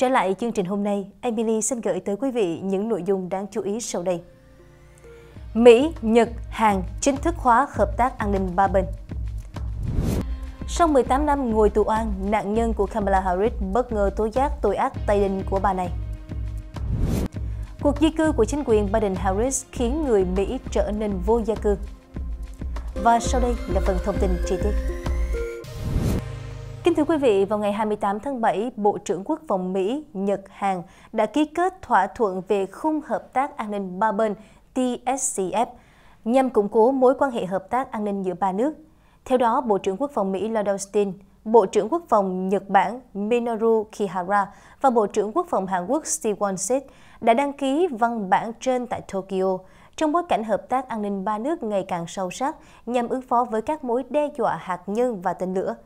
Trở lại chương trình hôm nay, Emily xin gửi tới quý vị những nội dung đáng chú ý sau đây. Mỹ, Nhật, Hàn chính thức hóa hợp tác an ninh ba bên. Sau 18 năm ngồi tù oan, nạn nhân của Kamala Harris bất ngờ tố giác tội ác tay đinh của bà này. Cuộc di cư của chính quyền Biden-Harris khiến người Mỹ trở nên vô gia cư. Và sau đây là phần thông tin chi tiết. Kính thưa quý vị, vào ngày 28 tháng 7, Bộ trưởng Quốc phòng Mỹ Nhật Hàn đã ký kết thỏa thuận về khung hợp tác an ninh ba bên TSCF nhằm củng cố mối quan hệ hợp tác an ninh giữa ba nước. Theo đó, Bộ trưởng Quốc phòng Mỹ Lloyd Austin, Bộ trưởng Quốc phòng Nhật Bản Minoru Kihara và Bộ trưởng Quốc phòng Hàn Quốc Steve Wonsit đã đăng ký văn bản trên tại Tokyo trong bối cảnh hợp tác an ninh ba nước ngày càng sâu sắc nhằm ứng phó với các mối đe dọa hạt nhân và tên lửa –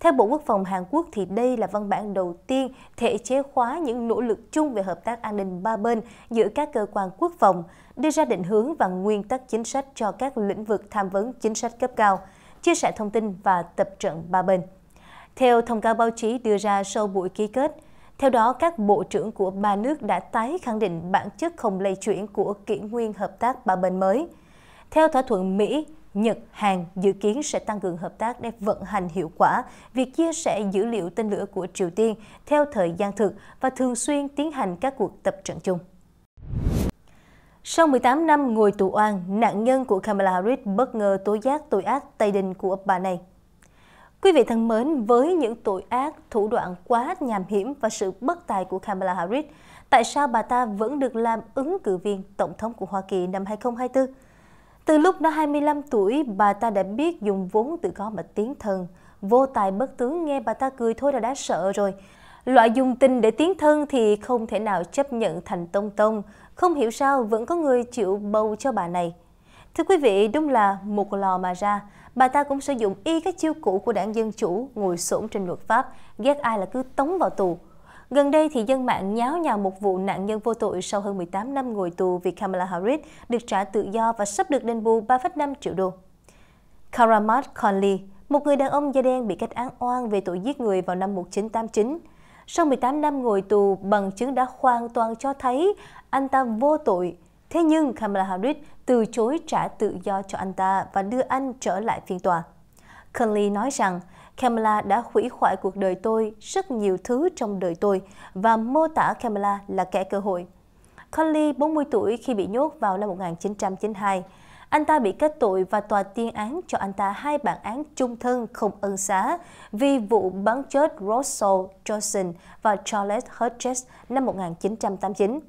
theo Bộ Quốc phòng Hàn Quốc thì đây là văn bản đầu tiên thể chế hóa những nỗ lực chung về hợp tác an ninh ba bên giữa các cơ quan quốc phòng, đưa ra định hướng và nguyên tắc chính sách cho các lĩnh vực tham vấn chính sách cấp cao, chia sẻ thông tin và tập trận ba bên. Theo thông cáo báo chí đưa ra sau buổi ký kết, theo đó, các bộ trưởng của ba nước đã tái khẳng định bản chất không lây chuyển của kỷ nguyên hợp tác ba bên mới. Theo thỏa thuận Mỹ, Nhật, Hàn dự kiến sẽ tăng cường hợp tác để vận hành hiệu quả việc chia sẻ dữ liệu tên lửa của Triều Tiên theo thời gian thực và thường xuyên tiến hành các cuộc tập trận chung. Sau 18 năm ngồi tù oan, nạn nhân của Kamala Harris bất ngờ tố giác tội ác tay đình của bà này. Quý vị thân mến, với những tội ác, thủ đoạn quá nhàm hiểm và sự bất tài của Kamala Harris, tại sao bà ta vẫn được làm ứng cử viên Tổng thống của Hoa Kỳ năm 2024? Từ lúc đã 25 tuổi, bà ta đã biết dùng vốn tự có mà tiến thân. Vô tài bất tướng nghe bà ta cười thôi là đã sợ rồi. Loại dùng tình để tiến thân thì không thể nào chấp nhận thành tông tông. Không hiểu sao vẫn có người chịu bầu cho bà này. Thưa quý vị, đúng là một lò mà ra. Bà ta cũng sử dụng y các chiêu cũ của đảng Dân Chủ, ngồi xổm trên luật pháp, ghét ai là cứ tống vào tù. Gần đây thì dân mạng nháo nhào một vụ nạn nhân vô tội sau hơn 18 năm ngồi tù vì Kamala Harris được trả tự do và sắp được đền bù 3,5 triệu đô. Karamat Conley, một người đàn ông da đen bị kết án oan về tội giết người vào năm 1989. Sau 18 năm ngồi tù, bằng chứng đã hoàn toàn cho thấy anh ta vô tội. Thế nhưng Kamala Harris từ chối trả tự do cho anh ta và đưa anh trở lại phiên tòa. Conley nói rằng Kamala đã hủy hoại cuộc đời tôi, rất nhiều thứ trong đời tôi, và mô tả Kamala là kẻ cơ hội. Conley, 40 tuổi khi bị nhốt vào năm 1992, anh ta bị kết tội và tòa tuyên án cho anh ta hai bản án chung thân không ân xá vì vụ bắn chết Russell Johnson và Charles Hodges năm 1989.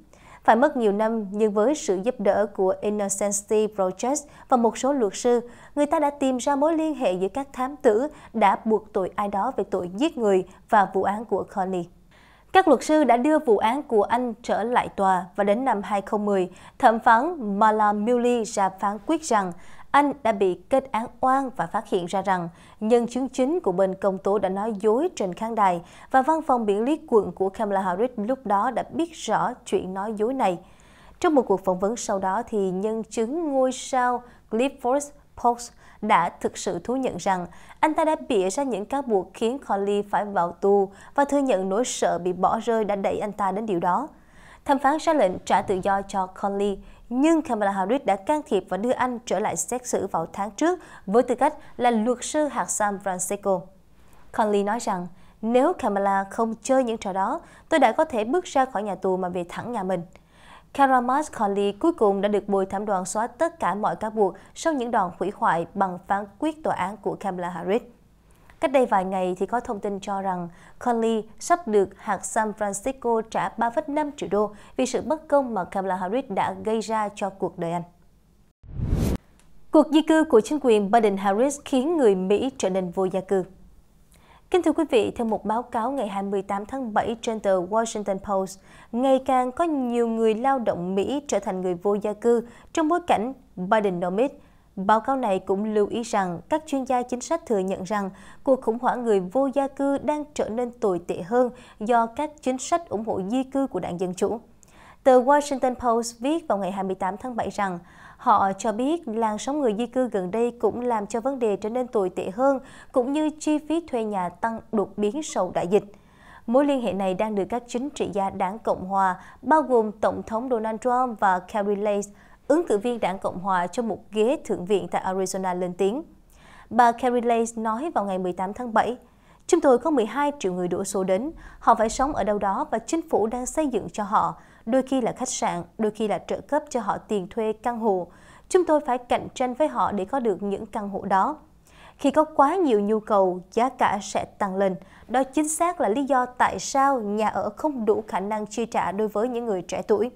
Phải mất nhiều năm nhưng với sự giúp đỡ của Innocency Project và một số luật sư, người ta đã tìm ra mối liên hệ giữa các thám tử đã buộc tội ai đó về tội giết người và vụ án của Connie. Các luật sư đã đưa vụ án của anh trở lại tòa và đến năm 2010, thẩm phán Mala Muley ra phán quyết rằng anh đã bị kết án oan và phát hiện ra rằng nhân chứng chính của bên công tố đã nói dối trên khán đài và văn phòng biện lý quận của Kamala Harris lúc đó đã biết rõ chuyện nói dối này. Trong một cuộc phỏng vấn sau đó thì nhân chứng ngôi sao Clifford Post đã thực sự thú nhận rằng anh ta đã bịa ra những cáo buộc khiến Collie phải vào tù và thừa nhận nỗi sợ bị bỏ rơi đã đẩy anh ta đến điều đó thẩm phán ra lệnh trả tự do cho Conley, nhưng Kamala Harris đã can thiệp và đưa anh trở lại xét xử vào tháng trước với tư cách là luật sư hạt San Francisco. Conley nói rằng, nếu Kamala không chơi những trò đó, tôi đã có thể bước ra khỏi nhà tù mà về thẳng nhà mình. Karamas Conley cuối cùng đã được bồi thẩm đoàn xóa tất cả mọi cáo buộc sau những đòn hủy hoại bằng phán quyết tòa án của Kamala Harris. Cách đây vài ngày thì có thông tin cho rằng Conley sắp được hạt San Francisco trả 3,5 triệu đô vì sự bất công mà Kamala Harris đã gây ra cho cuộc đời anh. Cuộc di cư của chính quyền Biden-Harris khiến người Mỹ trở nên vô gia cư. Kính thưa quý vị, theo một báo cáo ngày 28 tháng 7 trên tờ Washington Post, ngày càng có nhiều người lao động Mỹ trở thành người vô gia cư trong bối cảnh Bidenomics Báo cáo này cũng lưu ý rằng các chuyên gia chính sách thừa nhận rằng cuộc khủng hoảng người vô gia cư đang trở nên tồi tệ hơn do các chính sách ủng hộ di cư của đảng Dân Chủ. Tờ Washington Post viết vào ngày 28 tháng 7 rằng họ cho biết làn sóng người di cư gần đây cũng làm cho vấn đề trở nên tồi tệ hơn, cũng như chi phí thuê nhà tăng đột biến sau đại dịch. Mối liên hệ này đang được các chính trị gia đảng Cộng Hòa, bao gồm Tổng thống Donald Trump và Kerry Lake, ứng cử viên đảng Cộng hòa cho một ghế thượng viện tại Arizona lên tiếng. Bà Carrie Lake nói vào ngày 18 tháng 7, Chúng tôi có 12 triệu người đổ số đến, họ phải sống ở đâu đó và chính phủ đang xây dựng cho họ, đôi khi là khách sạn, đôi khi là trợ cấp cho họ tiền thuê căn hộ. Chúng tôi phải cạnh tranh với họ để có được những căn hộ đó. Khi có quá nhiều nhu cầu, giá cả sẽ tăng lên. Đó chính xác là lý do tại sao nhà ở không đủ khả năng chi trả đối với những người trẻ tuổi.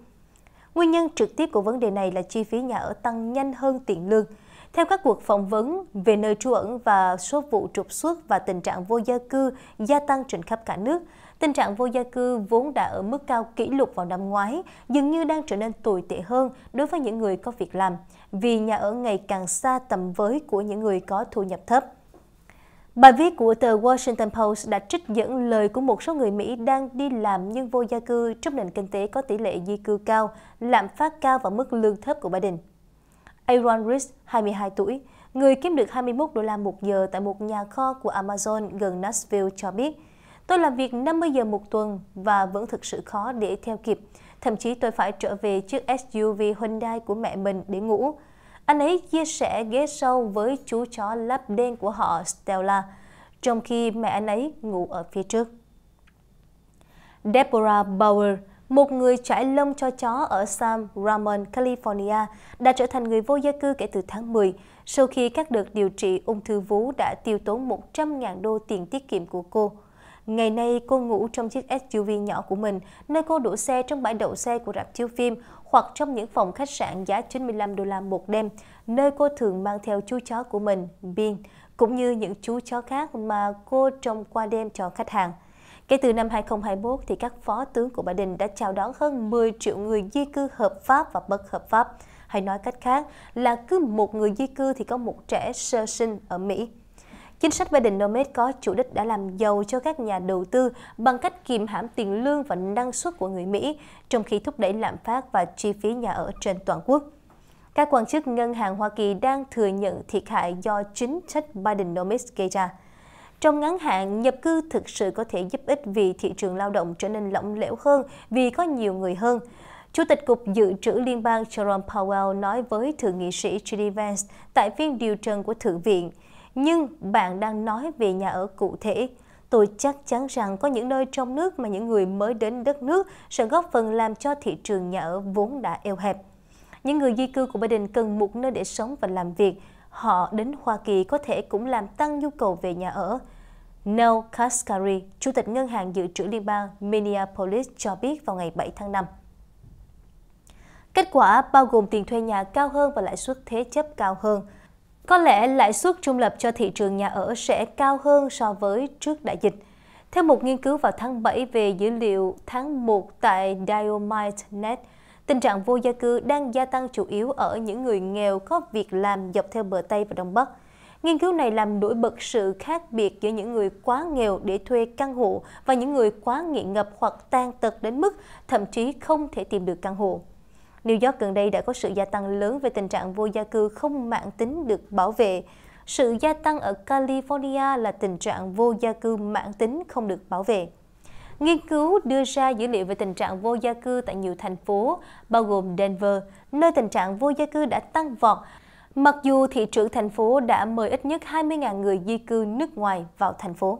Nguyên nhân trực tiếp của vấn đề này là chi phí nhà ở tăng nhanh hơn tiền lương. Theo các cuộc phỏng vấn về nơi trú ẩn và số vụ trục xuất và tình trạng vô gia cư gia tăng trên khắp cả nước, tình trạng vô gia cư vốn đã ở mức cao kỷ lục vào năm ngoái dường như đang trở nên tồi tệ hơn đối với những người có việc làm, vì nhà ở ngày càng xa tầm với của những người có thu nhập thấp. Bài viết của tờ Washington Post đã trích dẫn lời của một số người Mỹ đang đi làm nhưng vô gia cư trong nền kinh tế có tỷ lệ di cư cao, lạm phát cao và mức lương thấp của Biden. Aaron Reese, 22 tuổi, người kiếm được 21 đô la một giờ tại một nhà kho của Amazon gần Nashville cho biết, Tôi làm việc 50 giờ một tuần và vẫn thực sự khó để theo kịp. Thậm chí tôi phải trở về chiếc SUV Hyundai của mẹ mình để ngủ. Anh ấy chia sẻ ghế sâu với chú chó lắp đen của họ Stella, trong khi mẹ anh ấy ngủ ở phía trước. Deborah Bauer, một người trải lông cho chó ở Sam Ramon, California, đã trở thành người vô gia cư kể từ tháng 10, sau khi các đợt điều trị ung thư vú đã tiêu tốn 100.000 đô tiền tiết kiệm của cô. Ngày nay, cô ngủ trong chiếc SUV nhỏ của mình, nơi cô đổ xe trong bãi đậu xe của rạp chiếu phim hoặc trong những phòng khách sạn giá 95 đô la một đêm, nơi cô thường mang theo chú chó của mình, Bean, cũng như những chú chó khác mà cô trông qua đêm cho khách hàng. Kể từ năm 2021, thì các phó tướng của Biden đã chào đón hơn 10 triệu người di cư hợp pháp và bất hợp pháp. Hay nói cách khác là cứ một người di cư thì có một trẻ sơ sinh ở Mỹ. Chính sách về Nomad có chủ đích đã làm giàu cho các nhà đầu tư bằng cách kiềm hãm tiền lương và năng suất của người Mỹ, trong khi thúc đẩy lạm phát và chi phí nhà ở trên toàn quốc. Các quan chức ngân hàng Hoa Kỳ đang thừa nhận thiệt hại do chính sách Bidenomics gây ra. Trong ngắn hạn, nhập cư thực sự có thể giúp ích vì thị trường lao động trở nên lỏng lẻo hơn vì có nhiều người hơn. Chủ tịch Cục Dự trữ Liên bang Jerome Powell nói với Thượng nghị sĩ Judy Vance tại phiên điều trần của Thượng viện – nhưng bạn đang nói về nhà ở cụ thể. Tôi chắc chắn rằng có những nơi trong nước mà những người mới đến đất nước sẽ góp phần làm cho thị trường nhà ở vốn đã eo hẹp. Những người di cư của Biden cần một nơi để sống và làm việc. Họ đến Hoa Kỳ có thể cũng làm tăng nhu cầu về nhà ở. Neil Kaskari, Chủ tịch Ngân hàng Dự trữ Liên bang Minneapolis cho biết vào ngày 7 tháng 5. Kết quả bao gồm tiền thuê nhà cao hơn và lãi suất thế chấp cao hơn – có lẽ lãi suất trung lập cho thị trường nhà ở sẽ cao hơn so với trước đại dịch. Theo một nghiên cứu vào tháng 7 về dữ liệu tháng 1 tại DioMite.net, tình trạng vô gia cư đang gia tăng chủ yếu ở những người nghèo có việc làm dọc theo bờ Tây và Đông Bắc. Nghiên cứu này làm nổi bật sự khác biệt giữa những người quá nghèo để thuê căn hộ và những người quá nghiện ngập hoặc tan tật đến mức thậm chí không thể tìm được căn hộ. New York gần đây đã có sự gia tăng lớn về tình trạng vô gia cư không mạng tính được bảo vệ. Sự gia tăng ở California là tình trạng vô gia cư mạng tính không được bảo vệ. Nghiên cứu đưa ra dữ liệu về tình trạng vô gia cư tại nhiều thành phố, bao gồm Denver, nơi tình trạng vô gia cư đã tăng vọt, mặc dù thị trưởng thành phố đã mời ít nhất 20.000 người di cư nước ngoài vào thành phố.